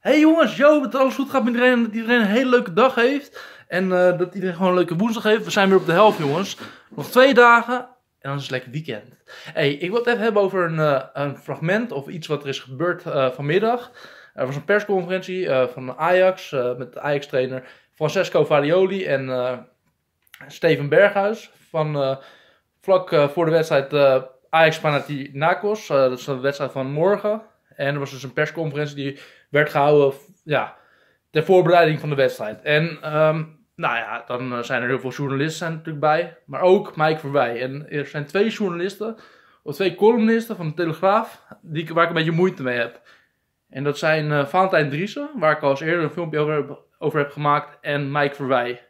hey jongens, yo, dat alles goed gaat met iedereen. Dat iedereen een hele leuke dag heeft. En eh, dat iedereen gewoon een leuke woensdag heeft. We zijn weer op de helft, jongens. Nog twee dagen en dan is het lekker weekend. hey, ik wil het even hebben over een, eh, een fragment of iets wat er is gebeurd eh, vanmiddag. Er was een persconferentie van Ajax met Ajax-trainer Francesco Varioli en Steven Berghuis. Van vlak voor de wedstrijd Ajax Panathinaikos. dat is de wedstrijd van morgen. En er was dus een persconferentie die werd gehouden ja, ter voorbereiding van de wedstrijd. En ehm, nou ja, dan eh, zijn er heel veel journalisten natuurlijk bij. Maar ook Mike Verwij. En er zijn twee journalisten, of twee columnisten van de Telegraaf, die, waar ik een beetje moeite mee heb. En dat zijn uh, Valentijn waar ik al eens eerder een filmpje over heb, over heb gemaakt, en Mike Verwij.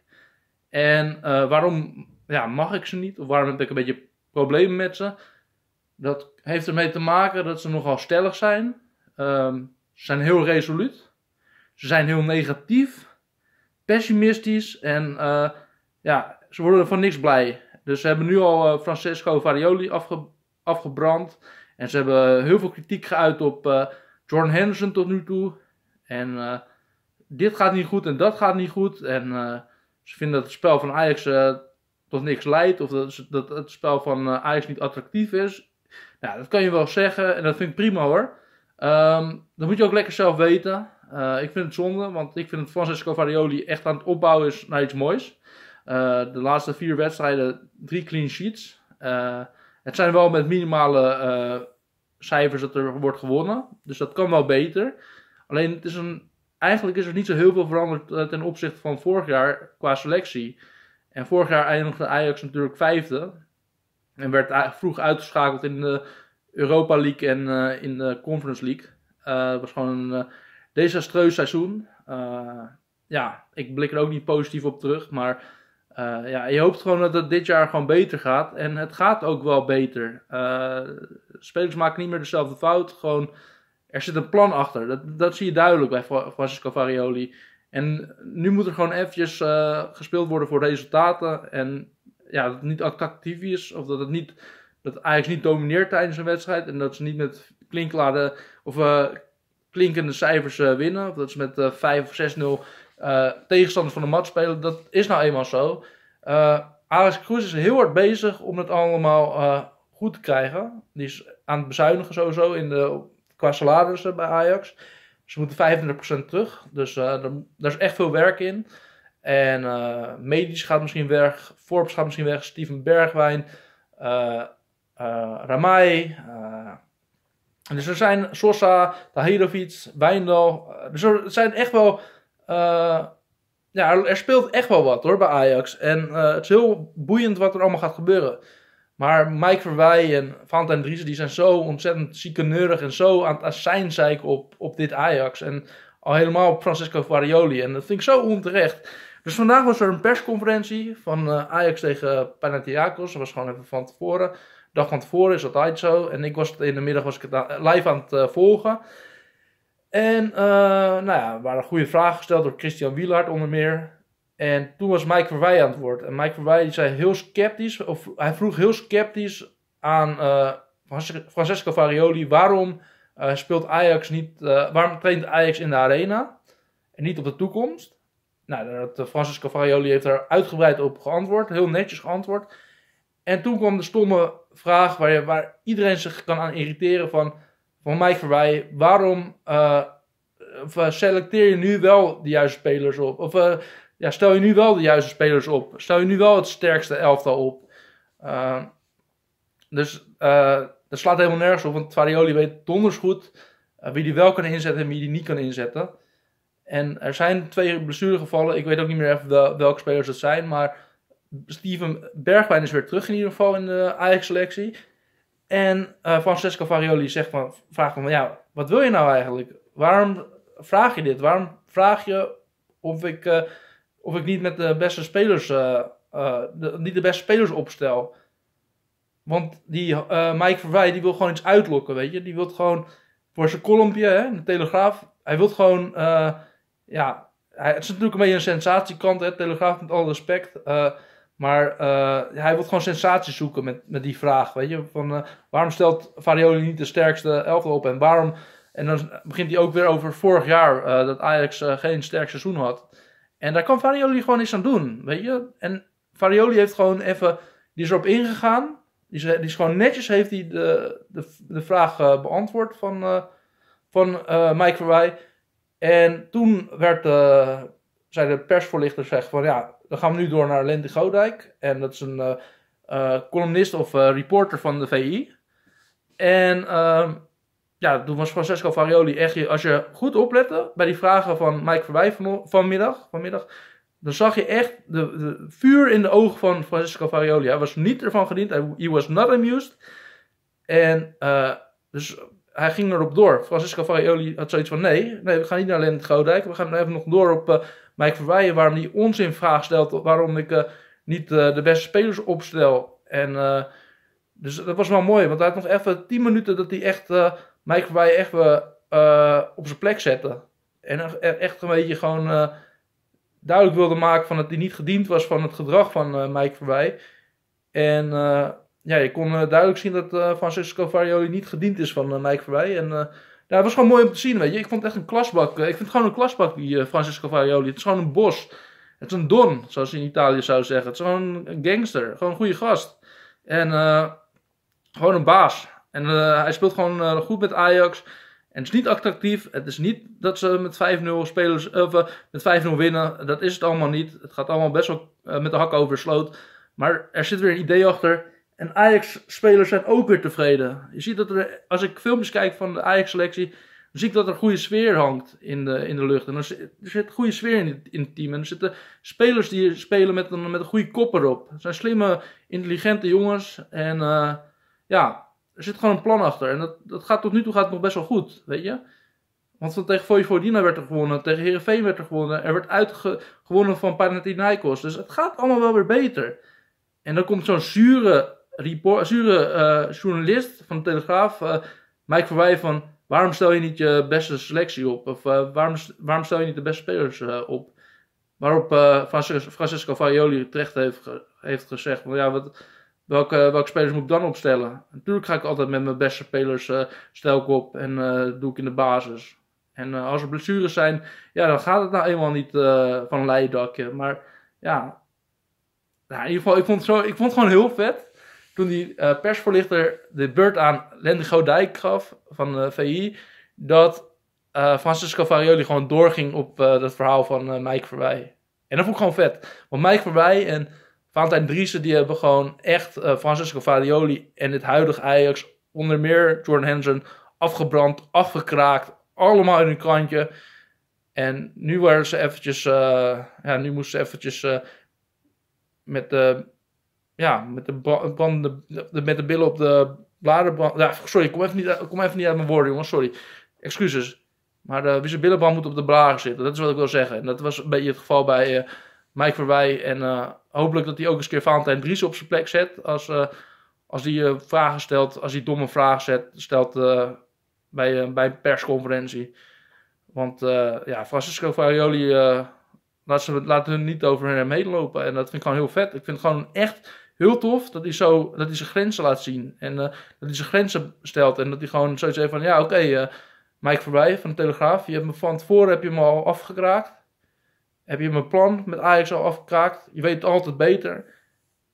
En eh, waarom ja, mag ik ze niet? Of waarom heb ik een beetje problemen met ze? dat heeft ermee te maken dat ze nogal stellig zijn. Ehm, ze zijn heel resoluut. Ze zijn heel negatief, pessimistisch en eh, ja, ze worden van niks blij. Dus ze hebben nu al eh, Francesco Varioli afgebrand. En ze hebben heel veel kritiek geuit op uh, eh, John Henderson tot nu toe. En dit gaat niet goed en dat gaat niet goed. En ze vinden dat het spel van Ajax tot niks leidt. Of dat het spel van Ajax niet attractief is. Nou, dat kan je wel zeggen en dat vind ik prima hoor. Ehm, dat moet je ook lekker zelf weten. Eh, ik vind het zonde, want ik vind dat Francesco Varioli echt aan het opbouwen is naar iets moois. Eh, de laatste vier wedstrijden, drie clean sheets. Eh, het zijn wel met minimale cijfers dat er wordt gewonnen. Dus dat kan wel beter. Alleen het is een, eigenlijk is er niet zo heel veel veranderd ten opzichte van vorig jaar qua selectie. En vorig jaar eindigde Ajax natuurlijk vijfde. En werd vroeg uitgeschakeld in de Europa League en eh, in de Conference League. Eh, het was gewoon een eh, desastreus seizoen. ja, ik blik er ook niet positief op terug. Maar ja, je hoopt gewoon dat het dit jaar gewoon beter gaat. En het gaat ook wel beter. spelers maken niet meer dezelfde fout. Gewoon, er zit een plan achter. Dat, dat zie je duidelijk bij Francisco Farioli. En nu moet er gewoon eventjes gespeeld worden voor resultaten. En ja, dat het niet attractief is. Of dat het niet, dat Ajax niet domineert tijdens een wedstrijd. En dat ze niet met klinklade of eh, klinkende cijfers eh, winnen. Of dat ze met uh, eh, 5 of 6-0 tegenstanders van de mat spelen. Dat is nou eenmaal zo. Alex Kroes is heel hard bezig om het allemaal goed te krijgen. Die is aan het bezuinigen sowieso in de, qua salarissen bij Ajax. Ze moeten 35% terug. Dus daar is echt veel werk in. En uh, eh, Medisch gaat misschien weg, Forbes gaat misschien weg, Steven Bergwijn, uh, Ramai. dus er zijn Sosa, Tahirovic, Wijndal. dus er zijn echt wel... ja, er, speelt echt wel wat hoor bij Ajax. En het is heel boeiend wat er allemaal gaat gebeuren. Maar Mike Verwij en Valentijn Driessen die zijn zo ontzettend ziekeneurig en zo aan het zijn zeiken op, op dit Ajax. En al helemaal op Francesco Varioli. En dat vind ik zo onterecht. Dus vandaag was er een persconferentie van eh, Ajax tegen Panathinaikos. Dat was gewoon even van tevoren. De dag van tevoren is altijd zo. En ik was in de middag was ik het eh, live aan het eh, volgen. En nou ja, er waren goede vragen gesteld door Christian Wielaert onder meer. En toen was Mike Verwij aan het woord. En Mike Verwij die zei heel sceptisch, of hij vroeg heel sceptisch aan Francesco Farioli waarom speelt Ajax niet, waarom traint Ajax in de arena en niet op de toekomst? Nou, dat, Francis heeft daar uitgebreid op geantwoord, heel netjes geantwoord. En toen kwam de stomme vraag waar, je, waar iedereen zich kan aan irriteren van, van Mike Verwij. Waarom eh, eh, selecteer je nu wel de juiste spelers op? Of eh, ja, stel je nu wel de juiste spelers op? Stel je nu wel het sterkste elftal op? Uh, dus dat slaat helemaal nergens op, want Farioli weet donders goed wie die wel kan inzetten en wie die niet kan inzetten. En er zijn twee blessuregevallen. Ik weet ook niet meer even welke spelers dat zijn. Maar Steven Bergwijn is weer terug in ieder geval in de Ajax-selectie. En uh, Francesco Varioli zegt van, vraagt van, ja, wat wil je nou eigenlijk? Waarom vraag je dit? Waarom vraag je of ik, eh, of ik niet met de beste spelers, eh, niet de beste spelers opstel? Want die Mike Verwij, die wil gewoon iets uitlokken, weet je? Die wil gewoon voor zijn kolompje, hè, de Telegraaf, hij wil gewoon ja, het is natuurlijk een beetje een sensatiekant, hè, Telegraaf met alle respect. Eh, maar eh, hij wil gewoon sensatie zoeken met, met die vraag, weet je. Van, eh, waarom stelt Varioli niet de sterkste elf op en waarom... En dan begint hij ook weer over vorig jaar dat Ajax geen sterk seizoen had. En daar kan Varioli gewoon iets aan doen, weet je. En Varioli heeft gewoon even... Die is erop ingegaan. Die is, die is gewoon netjes heeft hij de, de, de vraag beantwoord van, van Mike Verwij. En toen werd de, eh, zei de persvoorlichter zegt van ja, dan gaan we nu door naar Lente Godijk. En dat is een eh, eh, columnist of reporter van de VI. En ehm, ja, toen was Francesco Farioli echt, als je goed oplette bij die vragen van Mike Verwij vanmiddag, vanmiddag, dan zag je echt de, de, vuur in de ogen van Francesco Farioli. Hij was niet ervan gediend, he was not amused. En dus hij ging erop door. Francisco Farioli had zoiets van: nee, nee, we gaan niet naar Lennart Godijk. We gaan even nog door op uh, Mike Verweijen, waarom hij ons in vraag stelt. Waarom ik eh, niet eh, de beste spelers opstel. En dus dat was wel mooi, want hij had nog even 10 minuten dat hij echt Mike Verweijen echt op zijn plek zette. En e-, echt een beetje gewoon duidelijk wilde maken van dat hij niet gediend was van het gedrag van Mike Verweijen. En ja, je kon eh, duidelijk zien dat Francisco eh, Farioli niet gediend is van eh, Mike Verwij. En dat was gewoon mooi om te zien, weet je. Ik vond het echt een klasbak. ik vind het gewoon een klasbak, die Francisco Farioli. Het is gewoon een bos. Het is een don, zoals je in Italië zou zeggen. Het is gewoon een gangster. Gewoon een goede gast. En gewoon een baas. En hij speelt gewoon goed met Ajax. En het is niet attractief. Het is niet dat ze met 5-0 spelers, met 5-0 winnen. Dat is het allemaal niet. Het gaat allemaal best wel met de hak over sloot. Maar er zit weer een idee achter. En Ajax-spelers zijn ook weer tevreden. Je ziet dat er, als ik filmpjes kijk van de Ajax-selectie, dan zie ik dat er een goede sfeer hangt in de, in de lucht. En er zit, een goede sfeer in het, in het team. En er zitten spelers die spelen met een, met een goede kop erop. Het zijn slimme, intelligente jongens. En eh, ja, er zit gewoon een plan achter. En dat, dat gaat tot nu toe gaat nog best wel goed, weet je. Want van tegen Vojvodina werd er gewonnen, tegen Herenveen werd er gewonnen. Er werd uitgewonnen van Panathinaikos. Dus het gaat allemaal wel weer beter. En dan komt zo'n zure report, zure eh, journalist van de Telegraaf uh, Mike Verwij van... waarom stel je niet je beste selectie op? Of eh, waarom, waarom stel je niet de beste spelers op? Waarop Francesco Faioli terecht heeft, heeft gezegd... ja, wat, welke, welke spelers moet ik dan opstellen? Natuurlijk ga ik altijd met mijn beste spelers stel ik op en doe ik in de basis. En als er blessures zijn, ja, dan gaat het nou eenmaal niet van een leidakje. Maar ja, nou, in ieder geval, ik vond, zo, ik vond het gewoon heel vet toen die uh, persvoorlichter de beurt aan Lende Godijk gaf van de eh, VI, dat uh, Francisco Farioli gewoon doorging op dat verhaal van Mike voorbij. En dat vond ik gewoon vet. Want Mike voorbij en Valentijn Driessen, die hebben gewoon echt Francisco Farioli en het huidige Ajax, onder meer Jordan Henson, afgebrand, afgekraakt, allemaal in hun krantje. En nu waren ze eventjes, ja, nu moesten ze eventjes met de ja, met de, brandende, met de billen op de bladerbrand. Ja, sorry, ik kom even, niet, kom even niet uit mijn woorden, jongens, sorry. Excuses. Maar de eh, wisse moet op de blaren zitten. Dat is wat ik wil zeggen. En dat was een beetje het geval bij uh, Mike Verwij. En eh, hopelijk dat hij ook eens een keer Valentijn Dries op zijn plek zet. Als, als hij vragen stelt, als hij domme vragen zet, stelt bij, bij een persconferentie. Want ja, Francisco Farioli laten ze, laten hun niet over hem heen lopen. En dat vind ik gewoon heel vet. Ik vind het gewoon echt heel tof dat hij, zo, dat hij zijn grenzen laat zien. En eh, dat hij zijn grenzen stelt. En dat hij gewoon zoiets heeft van: ja, oké, okay, eh, Mike voorbij van de Telegraaf. Je hebt me van tevoren heb je me al afgekraakt. Heb je mijn plan met Ajax al afgekraakt. Je weet het altijd beter.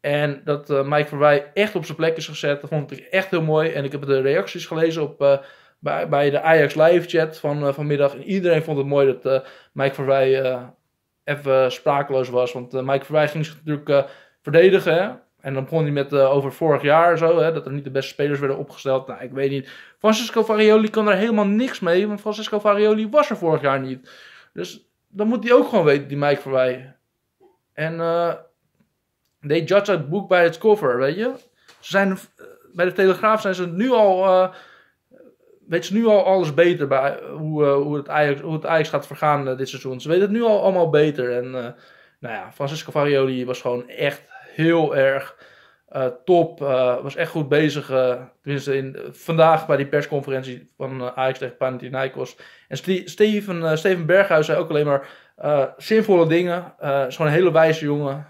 En dat uh, Mike voorbij echt op zijn plek is gezet. Dat vond ik echt heel mooi. En ik heb de reacties gelezen op. Bij, bij, de Ajax live chat van vanmiddag. En iedereen vond het mooi dat Mike Verwij even sprakeloos was. Want Mike Verwij ging zich natuurlijk verdedigen. En dan begon hij met eh, over vorig jaar zo, hè, dat er niet de beste spelers werden opgesteld. Nou, ik weet niet. Francisco Farioli kan daar helemaal niks mee, want Francisco Farioli was er vorig jaar niet. Dus dan moet hij ook gewoon weten, die Mike voorbij. En uh, they judge het book by its cover, weet je. Ze zijn, eh, bij de Telegraaf zijn ze nu al, eh, weet ze nu al alles beter bij hoe, hoe, het Ajax, hoe het gaat vergaan dit seizoen. Ze weten het nu al allemaal beter. En nou ja, Francisco Farioli was gewoon echt heel erg eh, top. Eh, was echt goed bezig. Eh, tenminste, in, vandaag bij die persconferentie van Ajax tegen Panathinaikos. En Steven, Steven Berghuis zei ook alleen maar zinvolle dingen. is gewoon een hele wijze jongen.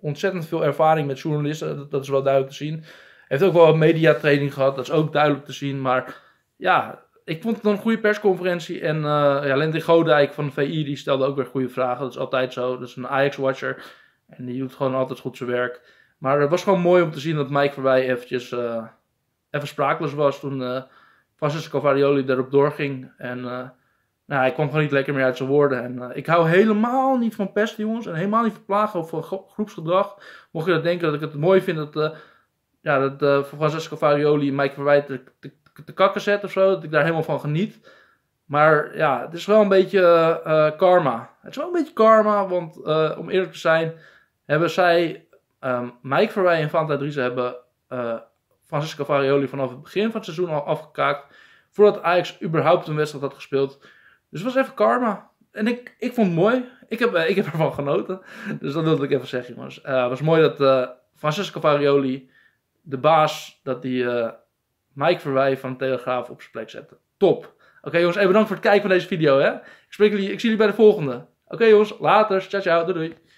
ontzettend veel ervaring met journalisten. Dat, is wel duidelijk te zien. Heeft ook wel wat mediatraining gehad. Dat is ook duidelijk te zien. Maar ja, ik vond het een goede persconferentie. En ja, Lentin Godijk van de VI die stelde ook weer goede vragen. Dat is altijd zo. Dat is een Ajax-watcher. En die doet gewoon altijd goed zijn werk. Maar het was gewoon mooi om te zien dat Mike voorbij eventjes eh, even sprakeloos was toen uh, Francisco Varioli erop doorging. En eh, nou, hij kwam gewoon niet lekker meer uit zijn woorden. En ik hou helemaal niet van pest, jongens. En helemaal niet van plagen of van groepsgedrag. Mocht je dat denken dat ik het mooi vind dat, ja, dat Francisco Varioli Mike Verwijt te, te, kakken zet of zo. Dat ik daar helemaal van geniet. Maar ja, het is wel een beetje karma. Het is wel een beetje karma, want om eerlijk te zijn hebben zij um, Mike Verwij en Fanta Driessen hebben uh, Francisco Farioli vanaf het begin van het seizoen al afgekaakt. Voordat Ajax überhaupt een wedstrijd had gespeeld. Dus het was even karma. En ik, ik vond het mooi. Ik heb, eh, ik heb ervan genoten. Dus dat wilde ik even zeggen, jongens. Eh, het was mooi dat uh, Francisco Farioli, de baas, dat die Mike Verwij van Telegraaf op zijn plek zette. Top. Oké jongens, even bedankt voor het kijken van deze video. Hè? Ik, spreek jullie, ik zie jullie bij de volgende. Oké jongens, later. Ciao, ciao. Doei, doei.